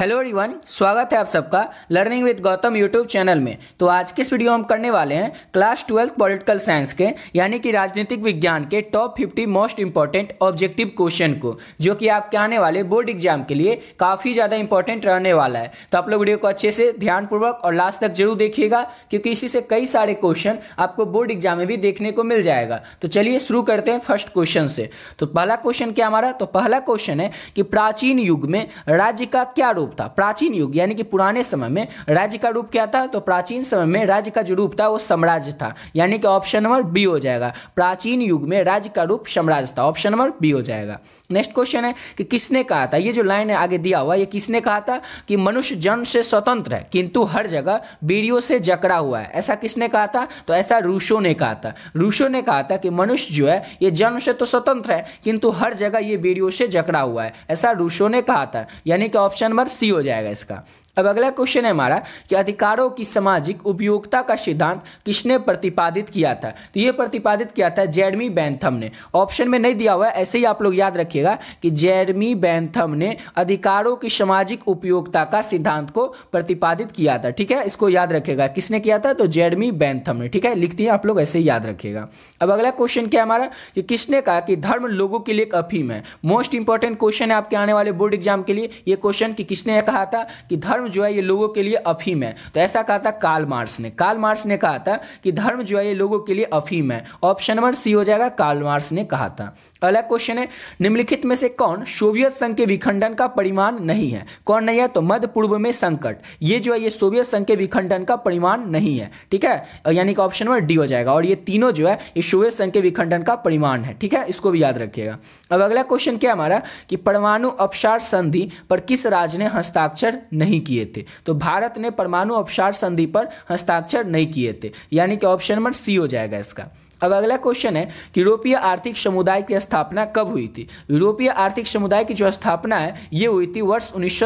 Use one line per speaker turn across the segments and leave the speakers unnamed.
hello everyone स्वागत है आप सबका learning with Gautam YouTube channel में तो आज किस वीडियो हम करने वाले हैं क्लास ट्वेल्थ पॉलिटिकल साइंस के यानी कि राजनीतिक विज्ञान के top fifty most important objective question को जो कि आपके आने वाले बोर्ड एग्जाम के लिए काफ़ी ज़्यादा इंपॉर्टेंट रहने वाला है तो आप लोग वीडियो को अच्छे से ध्यानपूर्वक और लास्ट तक जरूर देखिएगा क्योंकि इसी से कई सारे क्वेश्चन आपको बोर्ड एग्जाम में भी देखने को मिल जाएगा तो चलिए शुरू करते हैं फर्स्ट क्वेश्चन से तो पहला क्वेश्चन क्या हमारा तो पहला क्वेश्चन है कि प्राचीन युग में राज्य का क्या रूप रूप था प्राचीन युग यानी कि पुराने समय में राज्य का रूप क्या था तो प्राचीन समय में राज्य का जो रूप था वो साम्राज्य था यानी कि ऑप्शन नंबर बी हो जाएगा प्राचीन युग में राज्य का रूप साम्राज्य था ऑप्शन नंबर बी हो जाएगा नेक्स्ट क्वेश्चन है कि किसने कहा था ये जो लाइन है आगे दिया हुआ ये किसने कहा था कि मनुष्य जन्म से स्वतंत्र है किंतु हर जगह बीड़ियों से जकड़ा हुआ है ऐसा किसने कहा था तो ऐसा रूसो ने कहा था रूसो ने कहा था कि मनुष्य जो है ये जन्म से तो स्वतंत्र है किंतु हर जगह ये बीड़ियों से जकड़ा हुआ है ऐसा रूसो ने कहा था यानी कि ऑप्शन नंबर सी हो जाएगा इसका अब अगला क्वेश्चन है हमारा कि अधिकारों की सामाजिक उपयोगिता का सिद्धांत किसने प्रतिपादित किया था तो यह प्रतिपादित किया था जेडमी बैंथम ने ऑप्शन में नहीं दिया हुआ है ऐसे ही आप लोग याद रखिएगा कि जेडमी बैंथम ने अधिकारों की सामाजिक उपयोगिता का सिद्धांत को प्रतिपादित किया था ठीक है इसको याद रखेगा किसने किया था तो जेडमी बैंथम ने ठीक है लिख दिया आप लोग ऐसे याद रखिएगा अब अगला क्वेश्चन क्या है हमारा कि किसने कहा कि धर्म लोगों के लिए एक अफीम है मोस्ट इंपॉर्टेंट क्वेश्चन है आपके आने वाले बोर्ड एग्जाम के लिए यह क्वेश्चन कि किसने कहा था कि धर्म जो है ये लोगों के लिए अफीम है तो ऐसा कहा था काल मार्स ने काल मार्स ने कहा था कि धर्म जो है ये लोगों के लिए अफीम है ऑप्शन नंबर सी हो जाएगा काल मार्स ने कहा था अगला क्वेश्चन है निम्नलिखित में से कौन सोवियत संघ के विखंडन का परिमाण नहीं है कौन नहीं है तो मध्य पूर्व में संकट ये जो है ये सोवियत संघ के विखंडन का परिमाण नहीं है ठीक है यानी कि ऑप्शन नंबर डी हो जाएगा और ये तीनों जो है ये सोवियत संघ के विखंडन का परिमाण है ठीक है इसको भी याद रखिएगा अब अगला क्वेश्चन क्या हमारा कि परमाणु अपसार संधि पर किस राज्य ने हस्ताक्षर नहीं किया किए थे तो भारत ने परमाणु अपसार संधि पर हस्ताक्षर नहीं किए थे यानी कि ऑप्शन नंबर सी हो जाएगा इसका अब अगला क्वेश्चन है कि यूरोपीय आर्थिक समुदाय की स्थापना कब हुई थी यूरोपीय आर्थिक समुदाय की जो स्थापना है ये हुई थी वर्ष उन्नीस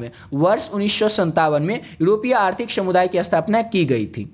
में वर्ष उन्नीस में यूरोपीय आर्थिक समुदाय की स्थापना की गई थी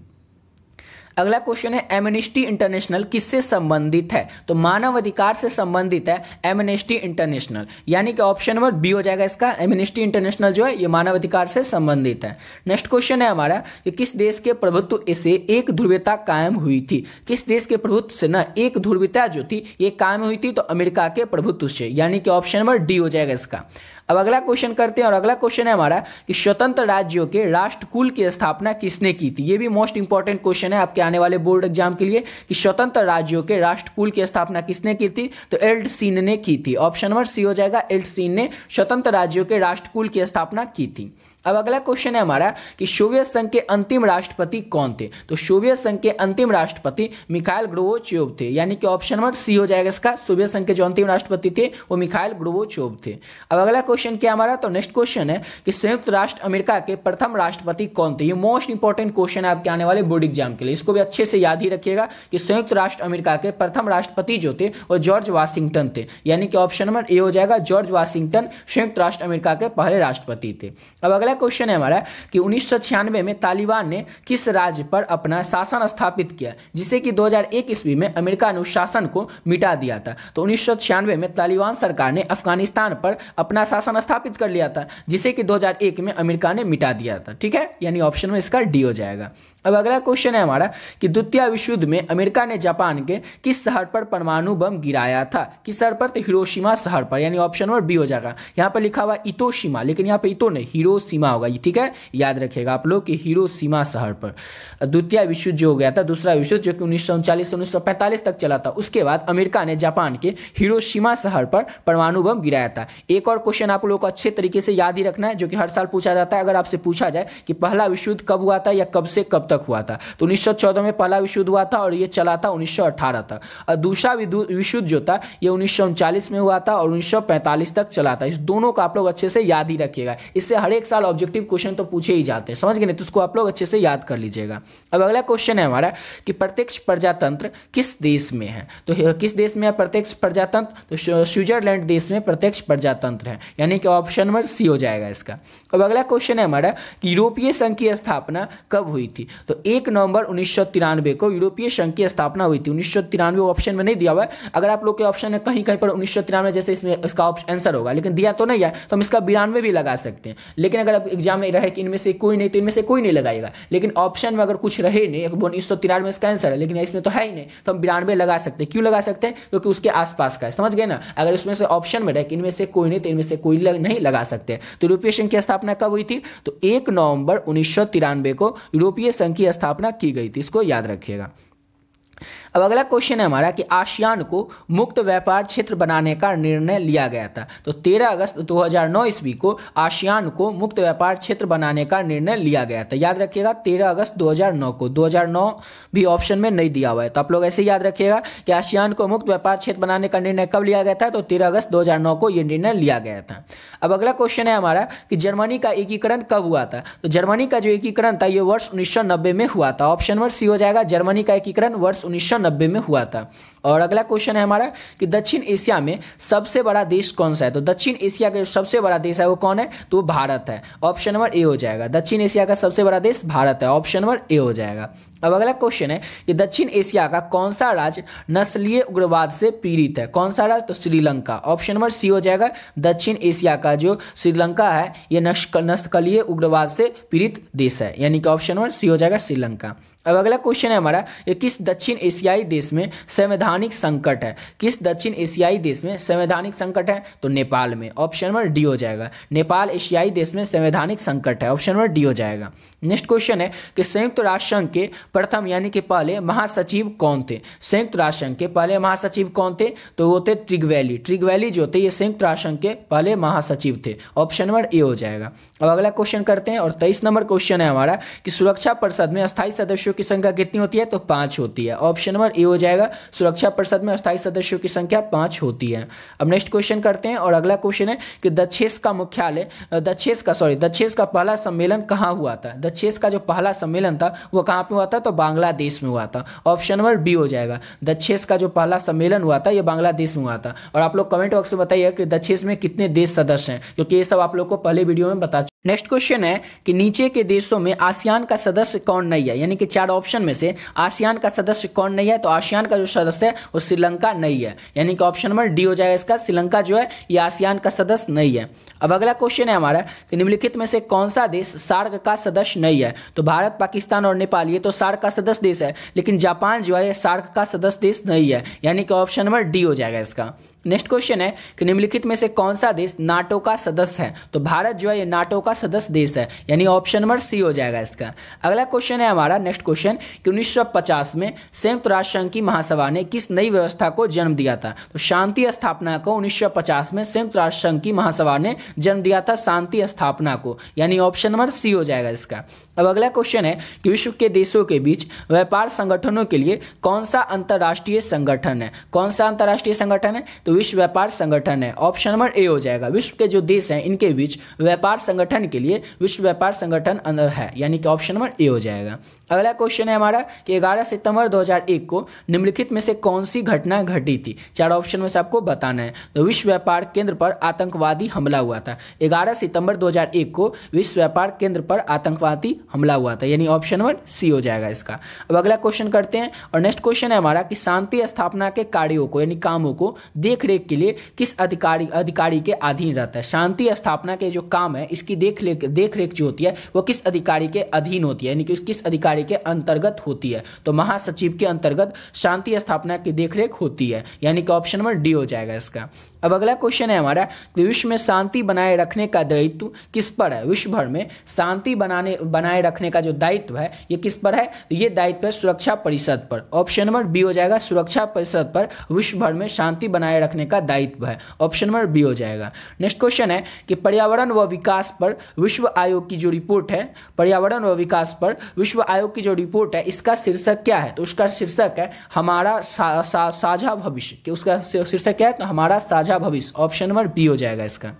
अगला क्वेश्चन है एमनेस्टी इंटरनेशनल किससे संबंधित है तो मानव अधिकार से संबंधित है एमनेस्टी इंटरनेशनल यानी कि ऑप्शन नंबर बी हो जाएगा इसका एमनेस्टी इंटरनेशनल जो है ये मानव अधिकार से संबंधित है नेक्स्ट क्वेश्चन है हमारा कि किस देश के प्रभुत्व से एक ध्रुवता कायम हुई थी किस देश के प्रभुत्व से ना एक ध्रुवता जो थी ये कायम हुई थी तो अमेरिका के प्रभुत्व से यानी कि ऑप्शन नंबर डी हो जाएगा इसका अब अगला क्वेश्चन करते हैं और अगला क्वेश्चन है हमारा कि स्वतंत्र राज्यों के राष्ट्रकुल की स्थापना किसने की थी ये भी मोस्ट इंपॉर्टेंट क्वेश्चन है आपके आने वाले बोर्ड एग्जाम के लिए कि स्वतंत्र राज्यों के राष्ट्रकुल की स्थापना किसने की थी तो एल्ड सीन ने की थी ऑप्शन नंबर सी हो जाएगा एल्ड सीन ने स्वतंत्र राज्यों के राष्ट्रकुल की स्थापना की थी अब अगला क्वेश्चन है हमारा कि सोवियत संघ के अंतिम राष्ट्रपति कौन थे तो सोवियत संघ के अंतिम राष्ट्रपति मिखाइल ग्रोवोचोव थे यानी कि ऑप्शन नंबर सी हो जाएगा इसका सोवियत संघ के जो अंतिम राष्ट्रपति थे वो मिखाइल ग्रोवोचोव थे अब अगला क्वेश्चन क्या हमारा तो नेक्स्ट क्वेश्चन है कि संयुक्त राष्ट्र अमेरिका के प्रथम राष्ट्रपति कौन थे ये मोस्ट इंपॉर्टेंट क्वेश्चन है आपके आने वाले बोर्ड एग्जाम के लिए इसको भी अच्छे से याद ही रखिएगा कि संयुक्त राष्ट्र अमेरिका के प्रथम राष्ट्रपति जो थे वो जॉर्ज वाशिंगटन थे यानी कि ऑप्शन नंबर ए हो जाएगा जॉर्ज वाशिंगटन संयुक्त राष्ट्र अमेरिका के पहले राष्ट्रपति थे अब अगला अगला क्वेश्चन है हमारा कि उन्नीस में तालिबान ने किस राज्य पर अपना शासन स्थापित किया जिसे कि 2001 ईस्वी में अमेरिका अनुशासन को मिटा दिया था तो उन्नीस में तालिबान सरकार ने अफगानिस्तान पर अपना शासन स्थापित कर लिया था जिसे कि 2001 में अमेरिका ने मिटा दिया था ठीक है यानी ऑप्शन में इसका डी हो जाएगा अब अगला क्वेश्चन है हमारा कि द्वितीय विश्व युद्ध में अमेरिका ने जापान के किस शहर पर परमाणु बम गिराया था किस शहर पर तो हिरोशिमा शहर पर यानी ऑप्शन नंबर बी हो जाएगा यहाँ पर लिखा हुआ इतोशिमा लेकिन यहाँ पे इतो नहीं हिरोशिमा होगा ये ठीक है याद रखिएगा आप लोग कि हिरोशिमा शहर पर द्वितीय विश्व युद्ध जो हो गया था दूसरा विश्व जो कि उन्नीस से उन्नीस तक चला था उसके बाद अमेरिका ने जापान के हिरोशिमा शहर पर परमाणु बम गिराया था एक और क्वेश्चन आप लोगों को अच्छे तरीके से याद ही रखना है जो कि हर साल पूछा जाता है अगर आपसे पूछा जाए कि पहला विश्व युद्ध कब हुआ था या कब से कब तक हुआ था तो 1914 में पहला विश्व युद्ध हुआ था और ये चला था 1918 तक और दूसरा विश्व युद्ध जो था ये उन्नीस में हुआ था और 1945 तक चला था इस दोनों को आप लोग अच्छे से याद ही रखिएगा इससे हर एक साल ऑब्जेक्टिव क्वेश्चन तो पूछे ही जाते हैं समझ गए नहीं तो उसको आप लोग अच्छे से याद कर लीजिएगा अब अगला क्वेश्चन है हमारा कि प्रत्यक्ष प्रजातंत्र किस देश में है तो किस देश में है प्रत्यक्ष प्रजातंत्र तो स्विट्जरलैंड देश में प्रत्यक्ष प्रजातंत्र है यानी कि ऑप्शन नंबर सी हो जाएगा इसका अब अगला क्वेश्चन है हमारा कि यूरोपीय संघ की स्थापना कब हुई थी तो एक नवंबर उन्नीस को यूरोपीय संघ की स्थापना हुई थी उन्नीस ऑप्शन में नहीं दिया हुआ है अगर आप लोग के ऑप्शन है कहीं कहीं पर उन्नीस जैसे इसमें इसका आंसर होगा लेकिन दिया तो नहीं है तो हम इसका बिरानवे भी लगा सकते हैं लेकिन अगर आप एग्जाम में रहे कि इनमें से कोई नहीं तो इनमें से कोई नहीं लगाएगा लेकिन ऑप्शन में अगर कुछ रहे नहीं उन्नीस सौ तिरानवे इसका आंसर है लेकिन इसमें तो है ही नहीं तो हम बिरानवे लगा सकते हैं क्यों लगा सकते हैं क्योंकि उसके आसपास का है समझ गए ना अगर इसमें से ऑप्शन में रहे कि इनमें से कोई नहीं तो इनमें से कोई नहीं लगा सकते तो यूरोपीय संघ की स्थापना कब हुई थी तो एक नवंबर उन्नीस को यूरोपीय संघ बैंक की स्थापना की गई थी इसको याद रखिएगा अब अगला क्वेश्चन है हमारा कि आसियान को मुक्त व्यापार क्षेत्र बनाने का निर्णय लिया गया था तो 13 अगस्त 2009 ईस्वी को आसियान को मुक्त व्यापार क्षेत्र बनाने का निर्णय लिया गया था याद रखिएगा 13 अगस्त 2009 को 2009 भी ऑप्शन में नहीं दिया हुआ है तो आप लोग ऐसे याद रखिएगा कि आसियान को मुक्त व्यापार क्षेत्र बनाने का निर्णय कब लिया गया था तो तेरह अगस्त दो को यह निर्णय लिया गया था अब अगला क्वेश्चन है हमारा कि जर्मनी का एकीकरण कब हुआ था तो जर्मनी का जो एकीकरण था यह वर्ष उन्नीस में हुआ था ऑप्शन नंबर सी हो जाएगा जर्मनी का एकीकरण वर्ष उन्नीस नब्बे में हुआ था और अगला क्वेश्चन है हमारा कि दक्षिण एशिया में सबसे बड़ा देश कौन सा है तो दक्षिण एशिया का सबसे बड़ा देश है वो कौन है तो वो भारत है ऑप्शन नंबर ए हो जाएगा दक्षिण एशिया का सबसे बड़ा देश भारत है ऑप्शन नंबर ए हो जाएगा अब अगला क्वेश्चन है कि दक्षिण एशिया का कौन सा राज्य नस्लीय उग्रवाद से पीड़ित है कौन सा राज्य तो श्रीलंका ऑप्शन नंबर सी हो जाएगा दक्षिण एशिया का जो श्रीलंका है ये नस्कलीय उग्रवाद से पीड़ित देश है यानी कि ऑप्शन नंबर सी हो जाएगा श्रीलंका अब अगला क्वेश्चन है हमारा किस दक्षिण एशियाई देश में संविधान संवैधानिक संकट है किस दक्षिण एशियाई देश में संवैधानिक संकट है तो नेपाल में ऑप्शन नंबर डी हो जाएगा नेपाल एशियाई देश में संवैधानिक संकट है ऑप्शन नंबर डी हो जाएगा नेक्स्ट क्वेश्चन है कि संयुक्त राष्ट्र संघ के प्रथम यानी कि पहले महासचिव कौन थे संयुक्त राष्ट्र संघ के पहले महासचिव कौन थे तो वो थे ट्रिगवैली ट्रिगवैली जो थे ये संयुक्त राष्ट्र संघ के पहले महासचिव थे ऑप्शन नंबर ए हो जाएगा अब अगला क्वेश्चन करते हैं और तेईस नंबर क्वेश्चन है हमारा कि सुरक्षा परिषद में स्थायी सदस्यों की संख्या कितनी होती है तो पांच होती है ऑप्शन नंबर ए हो जाएगा सुरक्षा रक्षा अच्छा परिषद में अस्थायी सदस्यों की संख्या पांच होती है अब नेक्स्ट क्वेश्चन करते हैं और अगला क्वेश्चन है कि दक्षेस का मुख्यालय दक्षेस का सॉरी दक्षेस का पहला सम्मेलन कहाँ हुआ था दक्षेस का जो पहला सम्मेलन था वो कहाँ पर हुआ था तो बांग्लादेश में हुआ था ऑप्शन नंबर बी हो जाएगा दक्षेस का जो पहला सम्मेलन हुआ था ये बांग्लादेश में हुआ था और आप लोग कमेंट बॉक्स में बताइए कि दक्षेस में कितने देश सदस्य हैं क्योंकि ये सब आप लोग को पहले वीडियो में बता नेक्स्ट क्वेश्चन है कि नीचे के देशों में आसियान का सदस्य कौन नहीं है यानी कि चार ऑप्शन में से आसियान का सदस्य कौन नहीं है तो आसियान का जो सदस्य है वो श्रीलंका नहीं है यानी कि ऑप्शन नंबर डी हो जाएगा इसका श्रीलंका जो है ये आसियान का सदस्य नहीं है अब अगला क्वेश्चन है हमारा कि निम्नलिखित में से कौन सा देश सार्क का सदस्य नहीं है तो भारत पाकिस्तान और नेपाल ये तो सार्क का सदस्य देश है लेकिन जापान जो है ये सार्क का सदस्य देश नहीं है यानी कि ऑप्शन नंबर डी हो जाएगा इसका नेक्स्ट क्वेश्चन है कि निम्नलिखित में से कौन सा देश नाटो का सदस्य है तो भारत जो है ये नाटो का सदस्य देश है यानी ऑप्शन नंबर सी हो जाएगा इसका अगला क्वेश्चन है हमारा नेक्स्ट क्वेश्चन कि 1950 में संयुक्त राष्ट्र संघ की महासभा ने किस नई व्यवस्था को जन्म दिया था तो शांति स्थापना को 1950 में संयुक्त राष्ट्र संघ की महासभा ने जन्म दिया था शांति स्थापना को यानी ऑप्शन नंबर सी हो जाएगा इसका अब अगला क्वेश्चन है कि विश्व के देशों के बीच व्यापार संगठनों के लिए कौन सा अंतर्राष्ट्रीय संगठन है कौन सा अंतर्राष्ट्रीय संगठन है तो विश्व व्यापार संगठन है ऑप्शन नंबर ए हो जाएगा विश्व के जो देश हैं इनके बीच व्यापार संगठन के लिए विश्व व्यापार संगठन अंदर है यानी कि ऑप्शन नंबर ए हो जाएगा अगला क्वेश्चन है हमारा कि 11 सितंबर 2001 को निम्नलिखित में से कौन सी घटना घटी थी चार ऑप्शन में से आपको बताना है तो विश्व व्यापार केंद्र पर आतंकवादी हमला हुआ था 11 सितंबर 2001 को विश्व व्यापार केंद्र पर आतंकवादी हमला हुआ था यानी ऑप्शन नंबर सी हो जाएगा इसका अब अगला क्वेश्चन करते हैं और नेक्स्ट क्वेश्चन है हमारा कि शांति स्थापना के कार्यों को यानी कामों को देख देखरेख के लिए किस अधिकारी अधिकारी के अधीन रहता है शांति स्थापना के जो काम है इसकी देख देख रेख जो होती है वो किस अधिकारी के अधीन होती है यानी कि किस अधिकारी के अंतर्गत होती है तो महासचिव के अंतर्गत शांति स्थापना की देखरेख होती है यानी कि ऑप्शन नंबर डी हो जाएगा इसका अब अगला क्वेश्चन है हमारा कि विश्व में शांति बनाए रखने का दायित्व किस पर है विश्व भर में शांति बनाने बनाए रखने का जो दायित्व है ये किस पर है तो ये दायित्व है सुरक्षा परिषद पर ऑप्शन नंबर बी हो जाएगा सुरक्षा परिषद पर विश्व भर में शांति बनाए रखने रखने का दायित्व है ऑप्शन नंबर बी हो जाएगा नेक्स्ट क्वेश्चन है कि पर्यावरण व विकास पर विश्व आयोग की जो रिपोर्ट है पर्यावरण व विकास पर विश्व आयोग की जो रिपोर्ट है इसका शीर्षक क्या है तो उसका शीर्षक है हमारा साझा सा, भविष्य उसका शीर्षक क्या है तो हमारा साझा भविष्य ऑप्शन नंबर बी हो जाएगा इसका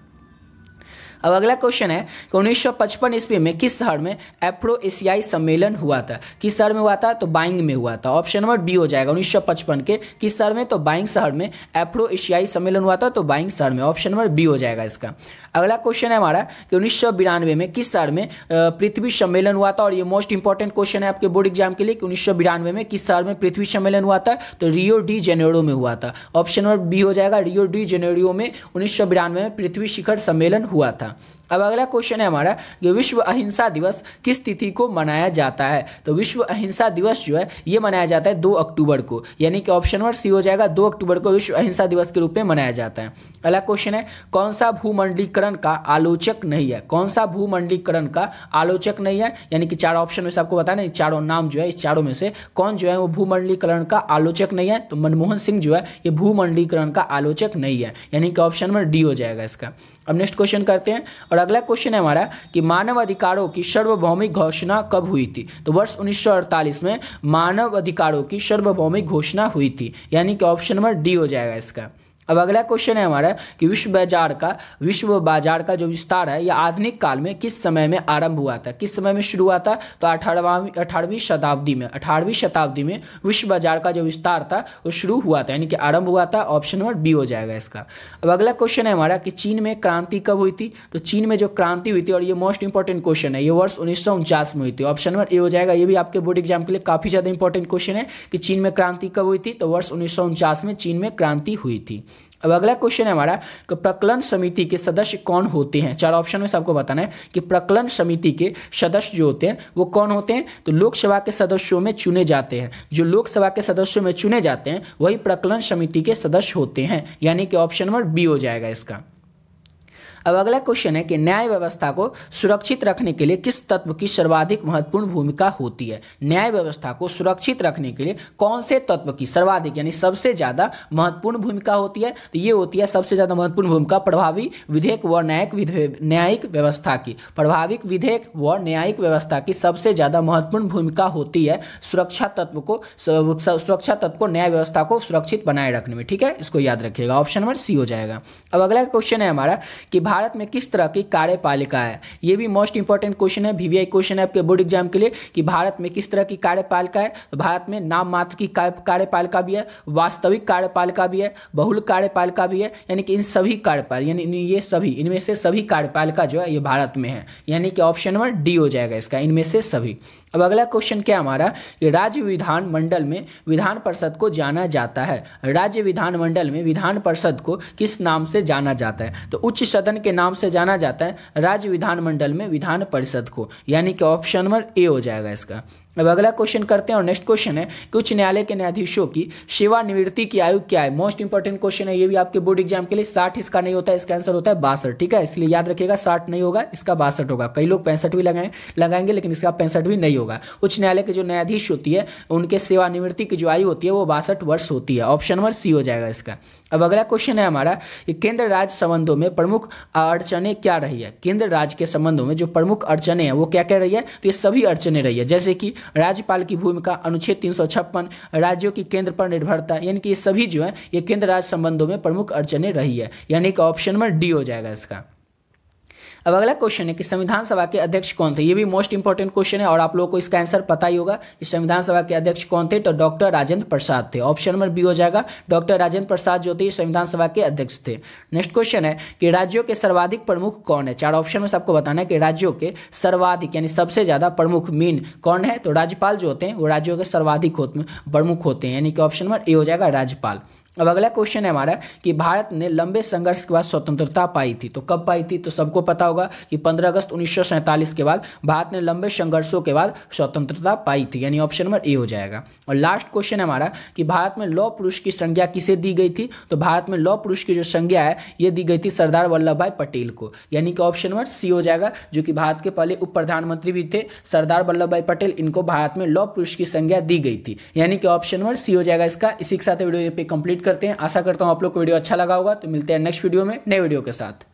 अब अगला क्वेश्चन है कि उन्नीस ईस्वी में किस शहर में एफ्रो एशियाई सम्मेलन हुआ था किस शहर में हुआ था तो बाइंग में हुआ था ऑप्शन नंबर बी हो जाएगा उन्नीस के किस शहर में तो बाइंग शहर में एफ्रो एशियाई सम्मेलन हुआ था तो बाइंग शहर में ऑप्शन नंबर बी हो जाएगा इसका अगला क्वेश्चन है हमारा कि उन्नीस में किस शहर में पृथ्वी सम्मेलन हुआ था और ये मोस्ट इंपॉर्टेंट क्वेश्चन है आपके बोर्ड एग्जाम के लिए कि उन्नीस में किस शहर में पृथ्वी सम्मेलन हुआ था तो रियो डी जेनेरो में हुआ था ऑप्शन नंबर बी हो जाएगा रियो डी जेनेरियो में उन्नीस में पृथ्वी शिखर सम्मेलन हुआ था करना अब अगला क्वेश्चन है हमारा कि विश्व अहिंसा दिवस किस तिथि को मनाया जाता है तो विश्व अहिंसा दिवस जो है ये मनाया जाता है दो अक्टूबर को यानी कि ऑप्शन नंबर सी हो जाएगा दो अक्टूबर को विश्व अहिंसा दिवस के रूप में मनाया जाता है अगला क्वेश्चन है कौन सा भूमंडलीकरण का आलोचक नहीं है कौन सा भूमंडलीकरण का आलोचक नहीं है यानी कि चार ऑप्शन में से आपको बताया ना चारों नाम जो है इस चारों में से कौन जो है वो भूमंडलीकरण का आलोचक नहीं है तो मनमोहन सिंह जो है ये भूमंडलीकरण का आलोचक नहीं है यानी कि ऑप्शन नंबर डी हो जाएगा इसका अब नेक्स्ट क्वेश्चन करते हैं हैं और अगला क्वेश्चन है हमारा कि मानव अधिकारों की सर्वभौमिक घोषणा कब हुई थी तो वर्ष उन्नीस में मानव अधिकारों की सर्वभौमिक घोषणा हुई थी यानी कि ऑप्शन नंबर डी हो जाएगा इसका अब अगला क्वेश्चन है हमारा कि विश्व बाजार का विश्व बाजार का जो विस्तार है यह आधुनिक काल में किस समय में आरंभ हुआ था किस समय में शुरू हुआ था तो अठारहवीं अठारहवीं शताब्दी में अठारहवीं शताब्दी में विश्व बाजार का जो विस्तार था वो शुरू हुआ था यानी कि आरंभ हुआ था ऑप्शन नंबर बी हो जाएगा इसका अब अगला क्वेश्चन है हमारा कि चीन में क्रांति कब हुई थी तो चीन में जो क्रांति हुई थी और ये मोस्ट इंपॉर्टेंट क्वेश्चन है ये वर्ष उन्नीस में हुई थी ऑप्शन नंबर ए हो जाएगा ये भी आपके बोर्ड एग्जाम के लिए काफी ज्यादा इंपॉर्टेंट क्वेश्चन है कि चीन में क्रांति कब हुई थी तो वर्ष उन्नीस में चीन में क्रांति हुई थी अब अगला क्वेश्चन है हमारा कि प्रकलन समिति के सदस्य कौन होते हैं चार ऑप्शन में सबको बताना है कि प्रकलन समिति के सदस्य जो होते हैं वो कौन होते हैं तो लोकसभा के सदस्यों में चुने जाते हैं जो लोकसभा के सदस्यों में चुने जाते हैं वही प्रकलन समिति के सदस्य होते हैं यानी कि ऑप्शन नंबर बी हो जाएगा इसका अब अगला क्वेश्चन है कि न्याय व्यवस्था को सुरक्षित रखने के लिए किस तत्व की सर्वाधिक महत्वपूर्ण भूमिका होती है न्याय व्यवस्था को सुरक्षित रखने के लिए कौन से तत्व की सर्वाधिक यानी सबसे ज़्यादा महत्वपूर्ण भूमिका होती है तो ये होती है सबसे ज़्यादा महत्वपूर्ण भूमिका प्रभावी विधेयक व न्यायिक न्यायिक व्यवस्था की प्रभाविक विधेयक व न्यायिक व्यवस्था की सबसे ज़्यादा महत्वपूर्ण भूमिका होती है सुरक्षा तत्व को सुरक्षा तत्व को न्याय व्यवस्था को सुरक्षित बनाए रखने में ठीक है इसको याद रखिएगा ऑप्शन नंबर सी हो जाएगा अब अगला क्वेश्चन है हमारा कि भारत में किस तरह की कार्यपालिका है ये भी मोस्ट इंपॉर्टेंट क्वेश्चन है वी क्वेश्चन है आपके बोर्ड एग्जाम के लिए कि भारत में किस तरह की कार्यपालिका है तो भारत में नाम मात्र की कार्यपालिका भी है वास्तविक कार्यपालिका भी है बहुल कार्यपालिका भी है यानी कि इन सभी कार्यपाल यानी ये सभी इनमें से सभी कार्यपालिका जो है ये भारत में है यानी कि ऑप्शन नंबर डी हो जाएगा इसका इनमें से सभी अब अगला क्वेश्चन क्या हमारा कि राज्य विधान मंडल में विधान परिषद को जाना जाता है राज्य विधानमंडल में विधान परिषद को किस नाम से जाना जाता है तो उच्च सदन के नाम से जाना जाता है राज्य विधान मंडल में विधान परिषद को यानी कि ऑप्शन नंबर ए हो जाएगा इसका अब अगला क्वेश्चन करते हैं और नेक्स्ट क्वेश्चन है कि उच्च न्यायालय के न्यायाधीशों की सेवानिवृत्ति की आयु क्या है मोस्ट इंपॉर्टेंट क्वेश्चन है ये भी आपके बोर्ड एग्जाम के लिए साठ इसका नहीं होता है इसका आंसर होता है बासठ ठीक है इसलिए याद रखिएगा साठ नहीं होगा इसका बासठ होगा कई लोग पैंसठ भी लगाए लगाएंगे लेकिन इसका पैंसठ भी नहीं होगा उच्च न्यायालय के जो न्यायाधीश होती है उनके सेवानिवृत्ति की जो आयु होती है वो बासठ वर्ष होती है ऑप्शन नंबर सी हो जाएगा इसका अब अगला क्वेश्चन है हमारा कि केंद्र राज्य संबंधों में प्रमुख अड़चने क्या रही है केंद्र राज्य के संबंधों में जो प्रमुख अड़चने हैं वो क्या क्या रही है तो ये सभी अड़चने रही है जैसे कि राज्यपाल की भूमिका अनुच्छेद तीन राज्यों की केंद्र पर निर्भरता यानी कि ये सभी जो है ये केंद्र राज्य संबंधों में प्रमुख अड़चने रही है यानी कि ऑप्शन नंबर डी हो जाएगा इसका अब अगला क्वेश्चन है कि संविधान सभा के अध्यक्ष कौन थे ये भी मोस्ट इंपॉर्टेंट क्वेश्चन है और आप लोगों को इसका आंसर पता ही होगा कि संविधान सभा के अध्यक्ष कौन थे तो डॉक्टर राजेंद्र प्रसाद थे ऑप्शन नंबर बी हो जाएगा डॉक्टर राजेंद्र प्रसाद जो थे संविधान सभा के अध्यक्ष थे नेक्स्ट क्वेश्चन है कि राज्यों के सर्वाधिक प्रमुख कौन है चार ऑप्शन में से आपको बताना है कि राज्यों के सर्वाधिक यानी सबसे ज़्यादा प्रमुख मीन कौन है तो राज्यपाल जो होते हैं वो राज्यों के सर्वाधिक प्रमुख होते हैं यानी कि ऑप्शन नंबर ए हो जाएगा राज्यपाल अब अगला क्वेश्चन है हमारा कि भारत ने लंबे संघर्ष के बाद स्वतंत्रता पाई थी तो कब पाई थी तो सबको पता होगा कि 15 अगस्त उन्नीस के बाद भारत ने लंबे संघर्षों के बाद स्वतंत्रता पाई थी यानी ऑप्शन नंबर ए हो जाएगा और लास्ट क्वेश्चन है हमारा कि भारत में लौ पुरुष की संज्ञा किसे दी गई थी तो भारत में लौ पुरुष की जो संज्ञा है ये दी गई थी सरदार वल्लभ भाई पटेल को यानी कि ऑप्शन नंबर सी हो जाएगा जो कि भारत के पहले उप प्रधानमंत्री भी थे सरदार वल्लभ भाई पटेल इनको भारत में लौ पुरुष की संज्ञा दी गई थी यानी कि ऑप्शन नंबर सी हो जाएगा इसका इसी के साथ वीडियो पे कंप्लीट करते हैं आशा करता हूँ आप लोग को वीडियो अच्छा लगा होगा तो मिलते हैं नेक्स्ट वीडियो में नए वीडियो के साथ